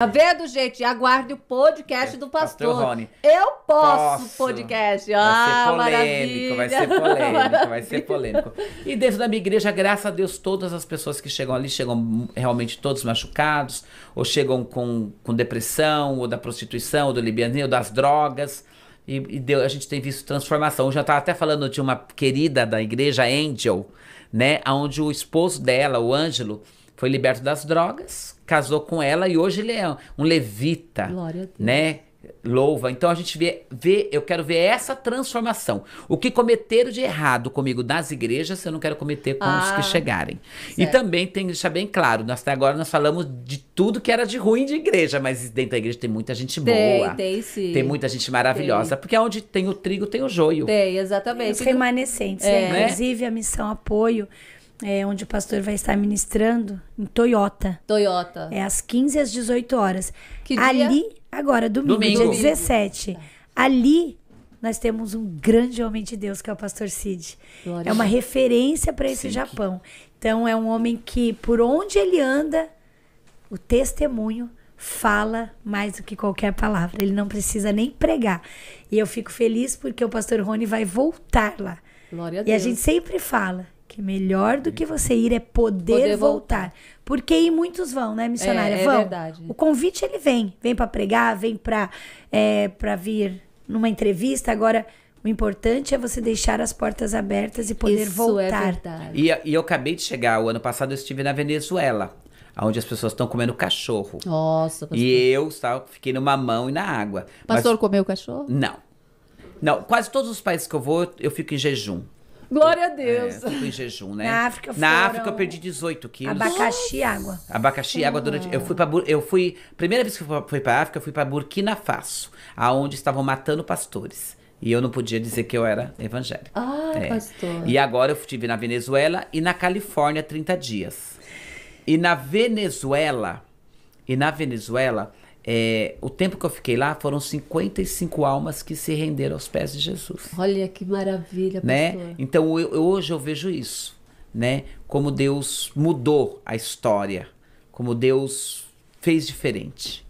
Tá vendo, gente? Aguarde o podcast é, do pastor. pastor Eu posso, posso. podcast. Vai ah, maravilha. vai ser polêmico, vai ser polêmico. E dentro da minha igreja, graças a Deus, todas as pessoas que chegam ali chegam realmente todos machucados, ou chegam com, com depressão, ou da prostituição, ou do libianismo, ou das drogas. E, e deu, a gente tem visto transformação. Eu já estava até falando de uma querida da igreja, Angel, né? Onde o esposo dela, o Ângelo, foi liberto das drogas, casou com ela e hoje ele é um levita, Glória a Deus. né? Louva. Então a gente vê, vê, eu quero ver essa transformação. O que cometeram de errado comigo nas igrejas, eu não quero cometer com ah, os que ah, chegarem. Certo. E também tem que deixar bem claro, nós até agora nós falamos de tudo que era de ruim de igreja, mas dentro da igreja tem muita gente tem, boa. Tem, sim. Tem muita gente maravilhosa, tem. porque é onde tem o trigo tem o joio. Tem, exatamente. Os remanescentes, né? é. né? inclusive a missão apoio é, onde o pastor vai estar ministrando, em Toyota. Toyota. É às 15 às 18 horas. Que dia? Ali, agora, domingo, domingo. dia 17. Domingo. Ali nós temos um grande homem de Deus que é o pastor Cid. Glória. É uma referência para esse Sim. Japão. Então é um homem que por onde ele anda, o testemunho fala mais do que qualquer palavra. Ele não precisa nem pregar. E eu fico feliz porque o pastor Rony vai voltar lá. Glória a Deus. E a gente sempre fala, que melhor do que você ir é poder, poder voltar. voltar. Porque aí muitos vão, né, missionária? É, é vão. verdade. O convite ele vem. Vem para pregar, vem para é, pra vir numa entrevista. Agora, o importante é você deixar as portas abertas e poder Isso é voltar. É verdade. E, e eu acabei de chegar, o ano passado eu estive na Venezuela onde as pessoas estão comendo cachorro. Nossa, pastor. E eu tal, fiquei no mamão e na água. Pastor Mas... comeu cachorro? Não. Não, quase todos os países que eu vou, eu fico em jejum. Glória a é, Deus. É, em jejum, né? Na África foram... Na África eu perdi 18 quilos. Abacaxi e água. Abacaxi e água durante... Eu fui pra... Bur... Eu fui... Primeira vez que eu fui pra África, eu fui pra Burkina Faso. aonde estavam matando pastores. E eu não podia dizer que eu era evangélica. Ah, é. pastor. E agora eu estive na Venezuela e na Califórnia 30 dias. E na Venezuela... E na Venezuela é, o tempo que eu fiquei lá foram 55 almas que se renderam aos pés de Jesus. Olha que maravilha, né? pastor. Então eu, hoje eu vejo isso, né? Como Deus mudou a história, como Deus fez diferente.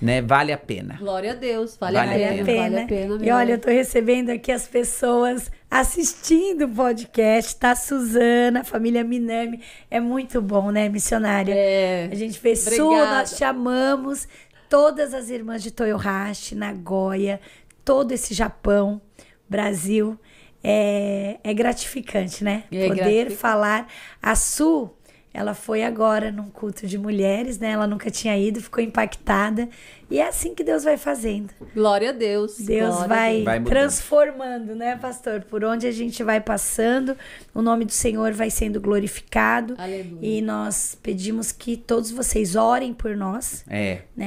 Né? Vale a pena. Glória a Deus, vale, vale a, pena, a, pena, Vale a pena. E olha, eu tô recebendo aqui as pessoas assistindo o podcast, tá? Suzana, família Minami. É muito bom, né, missionária? É. A gente fez Obrigada. nós te amamos todas as irmãs de Toyohashi, Nagoya, todo esse Japão, Brasil. É, é gratificante, né? É Poder gratificante. falar. A Su, ela foi agora num culto de mulheres, né? Ela nunca tinha ido, ficou impactada. E é assim que Deus vai fazendo. Glória a Deus. Deus Glória vai, vai transformando, né, pastor? Por onde a gente vai passando, o nome do Senhor vai sendo glorificado. Aleluia. E nós pedimos que todos vocês orem por nós. É. Né?